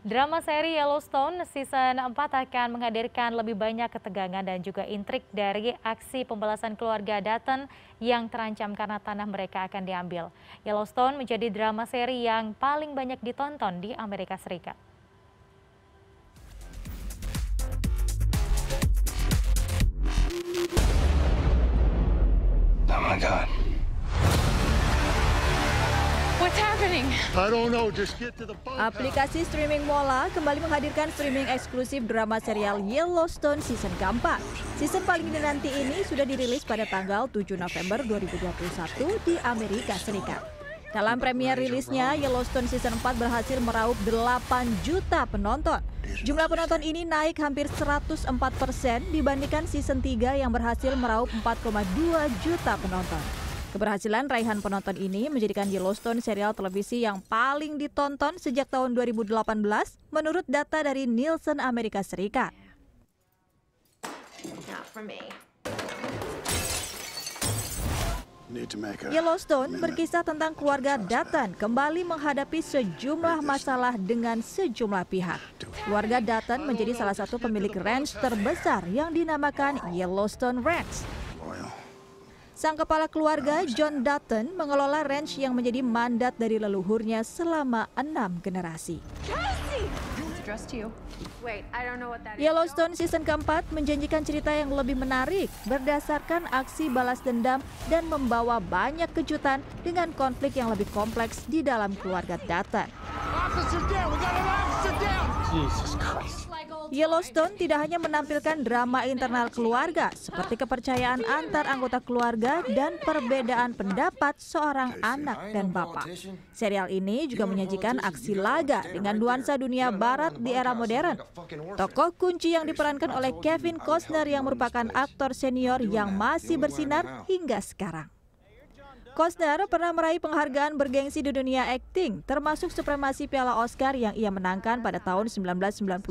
Drama seri Yellowstone season 4 akan menghadirkan lebih banyak ketegangan dan juga intrik dari aksi pembalasan keluarga Dutton yang terancam karena tanah mereka akan diambil. Yellowstone menjadi drama seri yang paling banyak ditonton di Amerika Serikat. Aplikasi streaming Mola kembali menghadirkan streaming eksklusif drama serial Yellowstone season keempat. Season paling dinanti ini sudah dirilis pada tanggal 7 November 2021 di Amerika Serikat. Dalam premier rilisnya, Yellowstone season 4 berhasil meraup 8 juta penonton. Jumlah penonton ini naik hampir 104 persen dibandingkan season 3 yang berhasil meraup 4,2 juta penonton. Keberhasilan raihan penonton ini menjadikan Yellowstone serial televisi yang paling ditonton sejak tahun 2018 menurut data dari Nielsen Amerika Serikat. Yellowstone berkisah tentang keluarga Dutton kembali menghadapi sejumlah masalah dengan sejumlah pihak. Keluarga Dutton menjadi salah satu pemilik ranch terbesar yang dinamakan Yellowstone Ranch. Sang kepala keluarga John Dutton mengelola ranch yang menjadi mandat dari leluhurnya selama enam generasi. Yellowstone season keempat menjanjikan cerita yang lebih menarik berdasarkan aksi balas dendam dan membawa banyak kejutan dengan konflik yang lebih kompleks di dalam keluarga Dutton. Jesus Christ. Yellowstone tidak hanya menampilkan drama internal keluarga seperti kepercayaan antar anggota keluarga dan perbedaan pendapat seorang anak dan bapak. Serial ini juga menyajikan aksi laga dengan nuansa dunia barat di era modern. Tokoh kunci yang diperankan oleh Kevin Costner yang merupakan aktor senior yang masih bersinar hingga sekarang. Costner pernah meraih penghargaan bergengsi di dunia akting, termasuk supremasi Piala Oscar yang ia menangkan pada tahun 1991.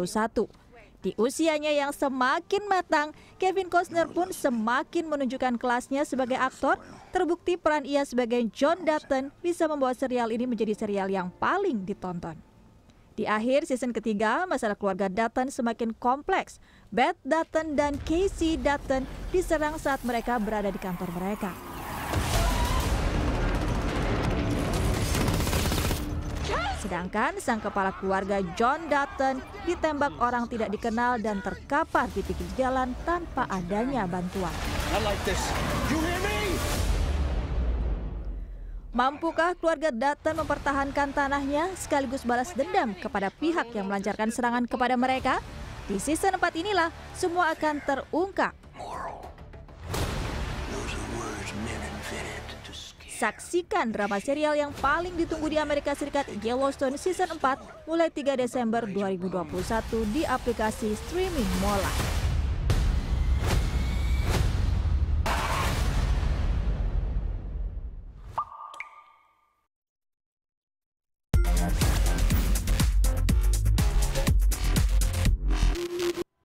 Di usianya yang semakin matang, Kevin Costner pun semakin menunjukkan kelasnya sebagai aktor. Terbukti peran ia sebagai John Dutton bisa membuat serial ini menjadi serial yang paling ditonton. Di akhir season ketiga, masalah keluarga Dutton semakin kompleks. Beth Dutton dan Casey Dutton diserang saat mereka berada di kantor mereka. Sedangkan sang kepala keluarga John Dutton ditembak orang tidak dikenal dan terkapar di pinggir jalan tanpa adanya bantuan. Mampukah keluarga Dutton mempertahankan tanahnya sekaligus balas dendam kepada pihak yang melancarkan serangan kepada mereka? Di season 4 inilah semua akan terungkap. Saksikan drama serial yang paling ditunggu di Amerika Serikat Yellowstone Season 4 mulai 3 Desember 2021 di aplikasi streaming Mola.